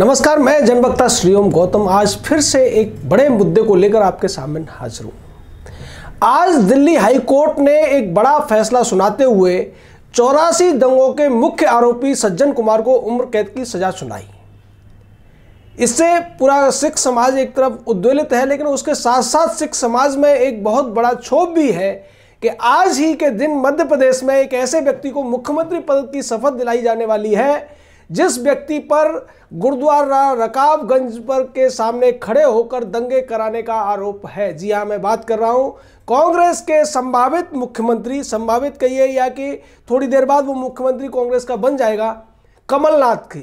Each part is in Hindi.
नमस्कार मैं जनवक्ता श्रीओम गौतम आज फिर से एक बड़े मुद्दे को लेकर आपके सामने हाजिर हूं आज दिल्ली हाई कोर्ट ने एक बड़ा फैसला सुनाते हुए चौरासी दंगों के मुख्य आरोपी सज्जन कुमार को उम्र कैद की सजा सुनाई इससे पूरा सिख समाज एक तरफ उद्वेलित है लेकिन उसके साथ साथ सिख समाज में एक बहुत बड़ा क्षोभ भी है कि आज ही के दिन मध्य प्रदेश में एक ऐसे व्यक्ति को मुख्यमंत्री पद की शपथ दिलाई जाने वाली है जिस व्यक्ति पर गुरुद्वारा रकाबगंज पर के सामने खड़े होकर दंगे कराने का आरोप है जी हाँ मैं बात कर रहा हूँ कांग्रेस के संभावित मुख्यमंत्री संभावित कहिए या कि थोड़ी देर बाद वो मुख्यमंत्री कांग्रेस का बन जाएगा कमलनाथ की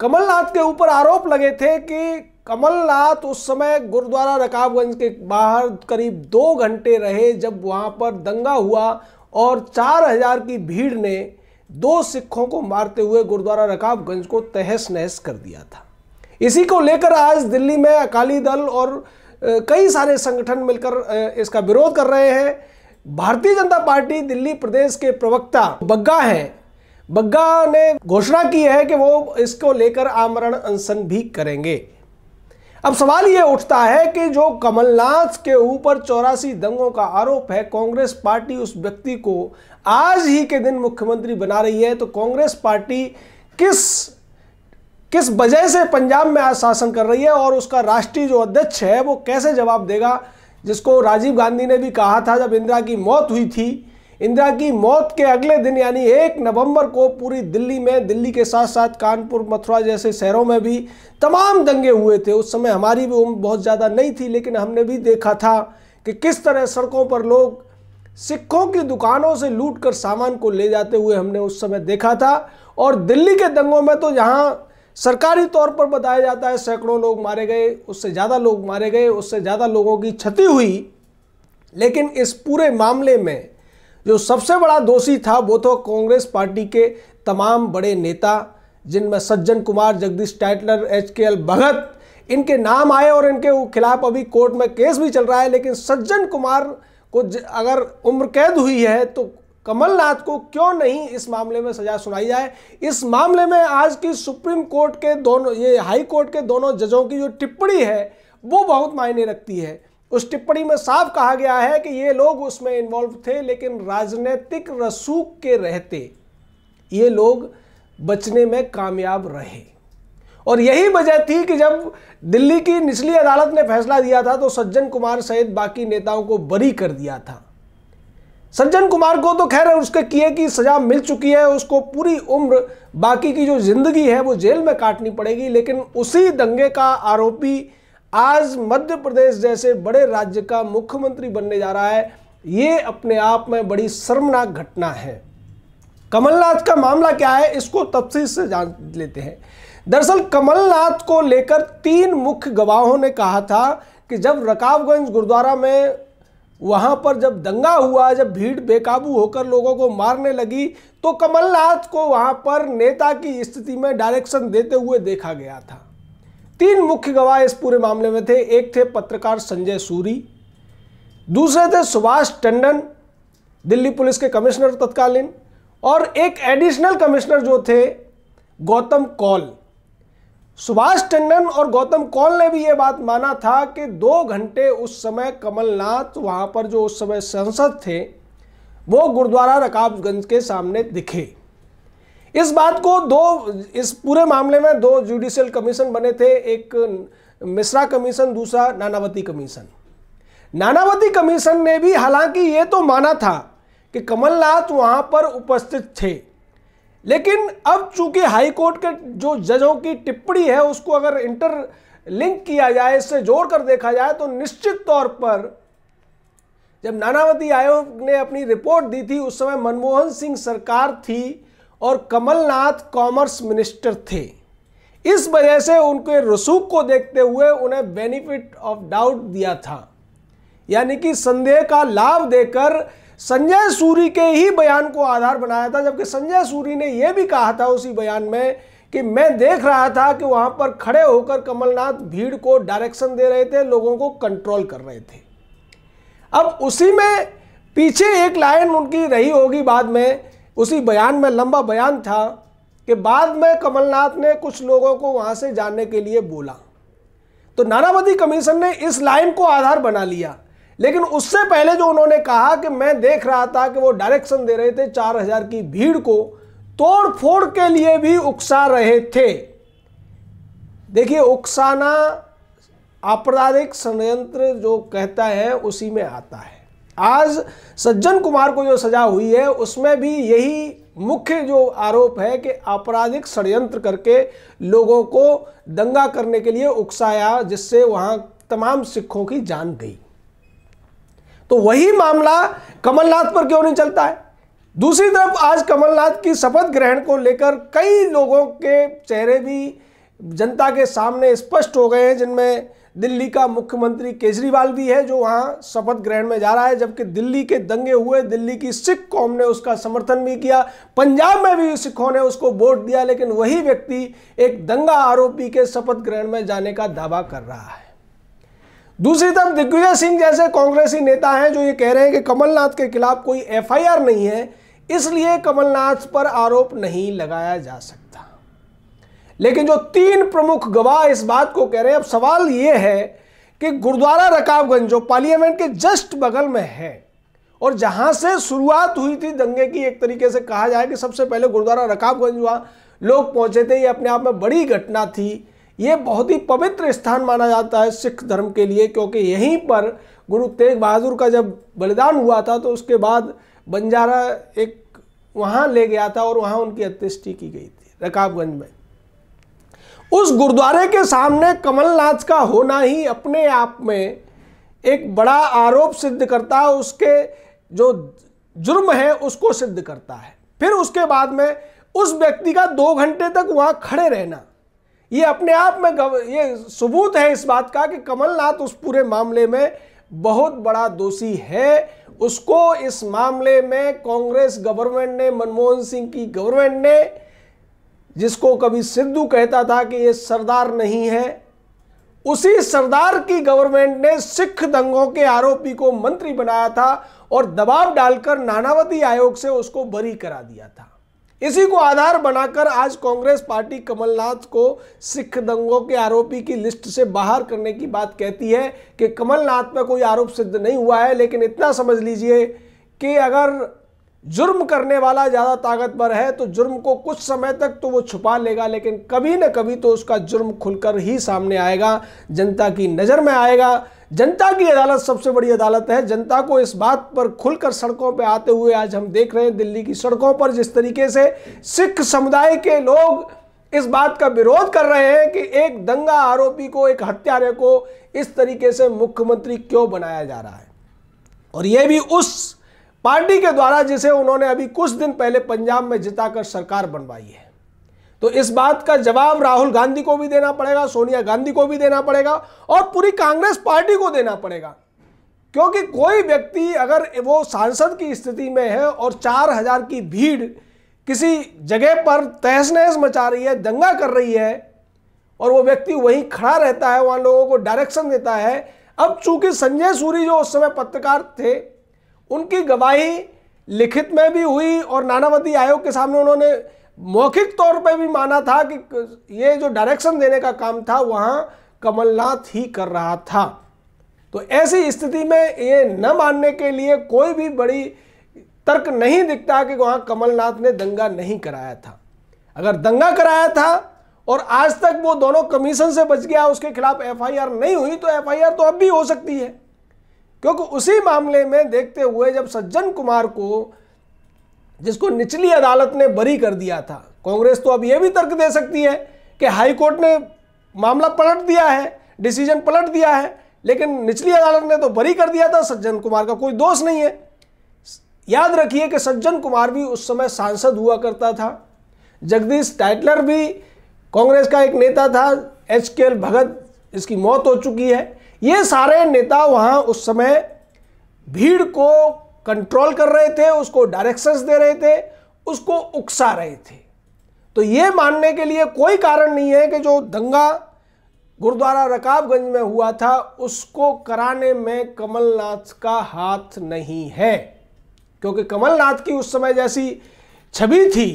कमलनाथ के ऊपर आरोप लगे थे कि कमलनाथ उस समय गुरुद्वारा रकाबगंज के बाहर करीब दो घंटे रहे जब वहाँ पर दंगा हुआ और चार हजार की भीड़ ने दो सिखों को मारते हुए गुरुद्वारा रकाबगंज को तहस नहस कर दिया था इसी को लेकर आज दिल्ली में अकाली दल और कई सारे संगठन मिलकर इसका विरोध कर रहे हैं भारतीय जनता पार्टी दिल्ली प्रदेश के प्रवक्ता बग्गा हैं बग्गा ने घोषणा की है कि वो इसको लेकर आमरण अनशन भी करेंगे अब सवाल ये उठता है कि जो कमलनाथ के ऊपर चौरासी दंगों का आरोप है कांग्रेस पार्टी उस व्यक्ति को आज ही के दिन मुख्यमंत्री बना रही है तो कांग्रेस पार्टी किस किस वजह से पंजाब में आज शासन कर रही है और उसका राष्ट्रीय जो अध्यक्ष है वो कैसे जवाब देगा जिसको राजीव गांधी ने भी कहा था जब इंदिरा की मौत हुई थी इंदिरा की मौत के अगले दिन यानी एक नवंबर को पूरी दिल्ली में दिल्ली के साथ साथ कानपुर मथुरा जैसे शहरों में भी तमाम दंगे हुए थे उस समय हमारी भी उम्र बहुत ज़्यादा नहीं थी लेकिन हमने भी देखा था कि किस तरह सड़कों पर लोग सिखों की दुकानों से लूट कर सामान को ले जाते हुए हमने उस समय देखा था और दिल्ली के दंगों में तो यहाँ सरकारी तौर पर बताया जाता है सैकड़ों लोग मारे गए उससे ज़्यादा लोग मारे गए उससे ज़्यादा लोगों की क्षति हुई लेकिन इस पूरे मामले में जो सबसे बड़ा दोषी था वो तो कांग्रेस पार्टी के तमाम बड़े नेता जिनमें Sajjan Kumar Jagdish Tytler H K L Bhagat इनके नाम आए और इनके खिलाफ अभी कोर्ट में केस भी चल रहा है लेकिन सज्जन कुमार को अगर उम्र कैद हुई है तो कमलनाथ को क्यों नहीं इस मामले में सजा सुनाई जाए इस मामले में आज की सुप्रीम कोर्ट के दोनों ये हाई कोर्ट के दोनों जजों की जो टिप्पणी है वो बहुत मायने रखती है उस टिप्पणी में साफ कहा गया है कि ये लोग उसमें इन्वॉल्व थे लेकिन राजनीतिक रसूख के रहते ये लोग बचने में कामयाब रहे और यही वजह थी कि जब दिल्ली की निचली अदालत ने फैसला दिया था तो सज्जन कुमार सहित बाकी नेताओं को बरी कर दिया था सज्जन कुमार को तो खैर उसके किए की सज़ा मिल चुकी है उसको पूरी उम्र बाकी की जो ज़िंदगी है वो जेल में काटनी पड़ेगी लेकिन उसी दंगे का आरोपी आज मध्य प्रदेश जैसे बड़े राज्य का मुख्यमंत्री बनने जा रहा है ये अपने आप में बड़ी शर्मनाक घटना है कमलनाथ का मामला क्या है इसको तफसील से जान लेते हैं दरअसल कमलनाथ को लेकर तीन मुख्य गवाहों ने कहा था कि जब रकाबगंज गुरुद्वारा में वहां पर जब दंगा हुआ जब भीड़ बेकाबू होकर लोगों को मारने लगी तो कमलनाथ को वहां पर नेता की स्थिति में डायरेक्शन देते हुए देखा गया था तीन मुख्य गवाह इस पूरे मामले में थे एक थे पत्रकार संजय सूरी दूसरे थे सुभाष टंडन दिल्ली पुलिस के कमिश्नर तत्कालीन और एक एडिशनल कमिश्नर जो थे गौतम कौल सुभाष टंडन और गौतम कौल ने भी ये बात माना था कि दो घंटे उस समय कमलनाथ वहाँ पर जो उस समय सांसद थे वो गुरुद्वारा रकाबगंज के सामने दिखे इस बात को दो इस पूरे मामले में दो जुडिशियल कमीशन बने थे एक मिश्रा कमीशन दूसरा नानावती कमीशन नानावती कमीशन ने भी हालांकि ये तो माना था कि कमलनाथ वहां पर उपस्थित थे लेकिन अब चूंकि हाईकोर्ट के जो जजों की टिप्पणी है उसको अगर इंटर लिंक किया जाए इससे जोड़कर देखा जाए तो निश्चित तौर पर जब नानावती आयोग ने अपनी रिपोर्ट दी थी उस समय मनमोहन सिंह सरकार थी और कमलनाथ कॉमर्स मिनिस्टर थे इस वजह से उनके रसूख को देखते हुए उन्हें बेनिफिट ऑफ डाउट दिया था यानी कि संदेह का लाभ देकर संजय सूरी के ही बयान को आधार बनाया था जबकि संजय सूरी ने यह भी कहा था उसी बयान में कि मैं देख रहा था कि वहां पर खड़े होकर कमलनाथ भीड़ को डायरेक्शन दे रहे थे लोगों को कंट्रोल कर रहे थे अब उसी में पीछे एक लाइन उनकी रही होगी बाद में उसी बयान में लंबा बयान था कि बाद में कमलनाथ ने कुछ लोगों को वहां से जाने के लिए बोला तो नानावती कमीशन ने इस लाइन को आधार बना लिया लेकिन उससे पहले जो उन्होंने कहा कि मैं देख रहा था कि वो डायरेक्शन दे रहे थे चार हजार की भीड़ को तोड़ फोड़ के लिए भी उकसा रहे थे देखिए उकसाना आपराधिक संयंत्र जो कहता है उसी में आता है आज सज्जन कुमार को जो सजा हुई है उसमें भी यही मुख्य जो आरोप है कि आपराधिक षडयंत्र करके लोगों को दंगा करने के लिए उकसाया जिससे वहां तमाम सिखों की जान गई तो वही मामला कमलनाथ पर क्यों नहीं चलता है दूसरी तरफ आज कमलनाथ की शपथ ग्रहण को लेकर कई लोगों के चेहरे भी जनता के सामने स्पष्ट हो गए हैं जिनमें दिल्ली का मुख्यमंत्री केजरीवाल भी है जो वहां शपथ ग्रहण में जा रहा है जबकि दिल्ली के दंगे हुए दिल्ली की सिख कौम ने उसका समर्थन भी किया पंजाब में भी सिखों ने उसको वोट दिया लेकिन वही व्यक्ति एक दंगा आरोपी के शपथ ग्रहण में जाने का दावा कर रहा है दूसरी तरफ दिग्विजय सिंह जैसे कांग्रेसी नेता हैं जो ये कह रहे हैं कि कमलनाथ के खिलाफ कोई एफआईआर नहीं है इसलिए कमलनाथ पर आरोप नहीं लगाया जा सकता लेकिन जो तीन प्रमुख गवाह इस बात को कह रहे हैं अब सवाल ये है कि गुरुद्वारा रकाबगंज जो पार्लियामेंट के जस्ट बगल में है और जहां से शुरुआत हुई थी दंगे की एक तरीके से कहा जाए कि सबसे पहले गुरुद्वारा रकाबगंज हुआ लोग पहुंचे थे ये अपने आप में बड़ी घटना थी ये बहुत ही पवित्र स्थान माना जाता है सिख धर्म के लिए क्योंकि यहीं पर गुरु तेग बहादुर का जब बलिदान हुआ था तो उसके बाद बंजारा एक वहाँ ले गया था और वहाँ उनकी अंत्येष्टि की गई थी रकाबगंज में उस गुरुद्वारे के सामने कमलनाथ का होना ही अपने आप में एक बड़ा आरोप सिद्ध करता है उसके जो जुर्म है उसको सिद्ध करता है फिर उसके बाद में उस व्यक्ति का दो घंटे तक वहाँ खड़े रहना ये अपने आप में गव ये सबूत है इस बात का कि कमलनाथ उस पूरे मामले में बहुत बड़ा दोषी है उसको इस मामले में कांग्रेस गवर्नमेंट ने मनमोहन सिंह की गवर्नमेंट ने जिसको कभी सिद्धू कहता था कि ये सरदार नहीं है उसी सरदार की गवर्नमेंट ने सिख दंगों के आरोपी को मंत्री बनाया था और दबाव डालकर नानावती आयोग से उसको बरी करा दिया था इसी को आधार बनाकर आज कांग्रेस पार्टी कमलनाथ को सिख दंगों के आरोपी की लिस्ट से बाहर करने की बात कहती है कि कमलनाथ पर कोई आरोप सिद्ध नहीं हुआ है लेकिन इतना समझ लीजिए कि अगर जुर्म करने वाला ज़्यादा ताकतवर है तो जुर्म को कुछ समय तक तो वो छुपा लेगा लेकिन कभी न कभी तो उसका जुर्म खुलकर ही सामने आएगा जनता की नज़र में आएगा जनता की अदालत सबसे बड़ी अदालत है जनता को इस बात पर खुलकर सड़कों पर आते हुए आज हम देख रहे हैं दिल्ली की सड़कों पर जिस तरीके से सिख समुदाय के लोग इस बात का विरोध कर रहे हैं कि एक दंगा आरोपी को एक हत्यारे को इस तरीके से मुख्यमंत्री क्यों बनाया जा रहा है और यह भी उस पार्टी के द्वारा जिसे उन्होंने अभी कुछ दिन पहले पंजाब में जिताकर सरकार बनवाई है तो इस बात का जवाब राहुल गांधी को भी देना पड़ेगा सोनिया गांधी को भी देना पड़ेगा और पूरी कांग्रेस पार्टी को देना पड़ेगा क्योंकि कोई व्यक्ति अगर वो सांसद की स्थिति में है और चार हजार की भीड़ किसी जगह पर तहस नहस मचा रही है दंगा कर रही है और वो व्यक्ति वहीं खड़ा रहता है वहां लोगों को डायरेक्शन देता है अब चूंकि संजय सूरी जो उस समय पत्रकार थे उनकी गवाही लिखित में भी हुई और नानावती आयोग के सामने उन्होंने मौखिक तौर पर भी माना था कि ये जो डायरेक्शन देने का काम था वहां कमलनाथ ही कर रहा था तो ऐसी स्थिति में ये न मानने के लिए कोई भी बड़ी तर्क नहीं दिखता कि वहां कमलनाथ ने दंगा नहीं कराया था अगर दंगा कराया था और आज तक वो दोनों कमीशन से बच गया उसके खिलाफ एफआईआर नहीं हुई तो एफआईआर तो अब भी हो सकती है क्योंकि उसी मामले में देखते हुए जब सज्जन कुमार को जिसको निचली अदालत ने बरी कर दिया था कांग्रेस तो अब यह भी तर्क दे सकती है कि हाईकोर्ट ने मामला पलट दिया है डिसीजन पलट दिया है लेकिन निचली अदालत ने तो बरी कर दिया था सज्जन कुमार का कोई दोष नहीं है याद रखिए कि सज्जन कुमार भी उस समय सांसद हुआ करता था जगदीश टाइटलर भी कांग्रेस का एक नेता था एच के एल भगत इसकी मौत हो चुकी है ये सारे नेता वहां उस समय भीड़ को कंट्रोल कर रहे थे उसको डायरेक्शंस दे रहे थे उसको उकसा रहे थे तो ये मानने के लिए कोई कारण नहीं है कि जो दंगा गुरुद्वारा रकाबगंज में हुआ था उसको कराने में कमलनाथ का हाथ नहीं है क्योंकि कमलनाथ की उस समय जैसी छवि थी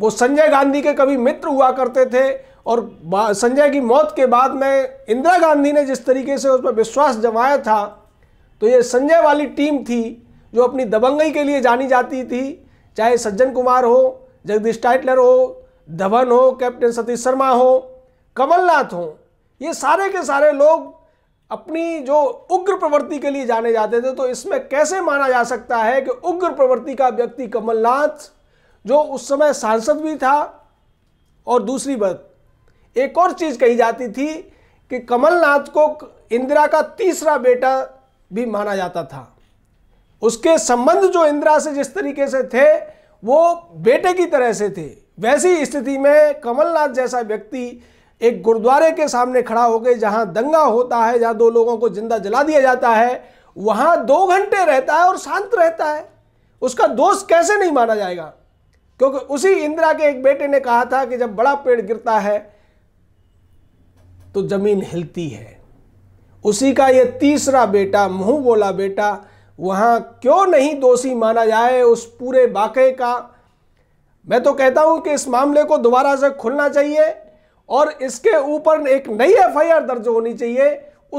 वो संजय गांधी के कभी मित्र हुआ करते थे और संजय की मौत के बाद में इंदिरा गांधी ने जिस तरीके से उस पर विश्वास जमाया था तो ये संजय वाली टीम थी जो अपनी दबंगई के लिए जानी जाती थी चाहे सज्जन कुमार हो जगदीश टाइटलर हो धवन हो कैप्टन सतीश शर्मा हो कमलनाथ हो ये सारे के सारे लोग अपनी जो उग्र प्रवृत्ति के लिए जाने जाते थे तो इसमें कैसे माना जा सकता है कि उग्र प्रवृत्ति का व्यक्ति कमलनाथ जो उस समय सांसद भी था और दूसरी बात एक और चीज़ कही जाती थी कि कमलनाथ को इंदिरा का तीसरा बेटा भी माना जाता था उसके संबंध जो इंदिरा से जिस तरीके से थे वो बेटे की तरह से थे वैसी स्थिति में कमलनाथ जैसा व्यक्ति एक गुरुद्वारे के सामने खड़ा हो गए जहां दंगा होता है जहां दो लोगों को जिंदा जला दिया जाता है वहां दो घंटे रहता है और शांत रहता है उसका दोष कैसे नहीं माना जाएगा क्योंकि उसी इंदिरा के एक बेटे ने कहा था कि जब बड़ा पेड़ गिरता है तो ज़मीन हिलती है उसी का ये तीसरा बेटा मुंह बोला बेटा वहां क्यों नहीं दोषी माना जाए उस पूरे वाक्य का मैं तो कहता हूं कि इस मामले को दोबारा से खुलना चाहिए और इसके ऊपर एक नई एफ दर्ज होनी चाहिए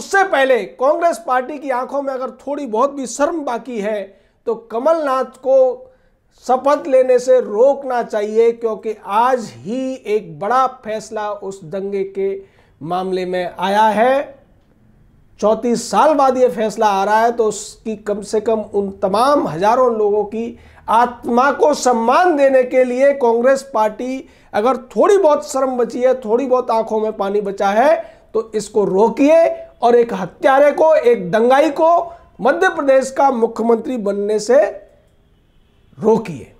उससे पहले कांग्रेस पार्टी की आंखों में अगर थोड़ी बहुत भी शर्म बाकी है तो कमलनाथ को शपथ लेने से रोकना चाहिए क्योंकि आज ही एक बड़ा फैसला उस दंगे के मामले में आया है चौंतीस साल बाद ये फैसला आ रहा है तो उसकी कम से कम उन तमाम हजारों लोगों की आत्मा को सम्मान देने के लिए कांग्रेस पार्टी अगर थोड़ी बहुत शर्म बची है थोड़ी बहुत आंखों में पानी बचा है तो इसको रोकिए और एक हत्यारे को एक दंगाई को मध्य प्रदेश का मुख्यमंत्री बनने से रोकिए